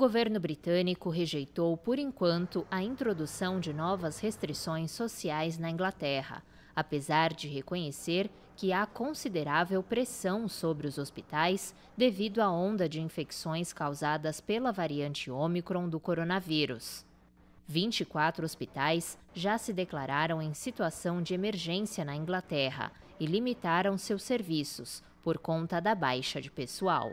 governo britânico rejeitou, por enquanto, a introdução de novas restrições sociais na Inglaterra, apesar de reconhecer que há considerável pressão sobre os hospitais devido à onda de infecções causadas pela variante Ômicron do coronavírus. 24 hospitais já se declararam em situação de emergência na Inglaterra e limitaram seus serviços por conta da baixa de pessoal.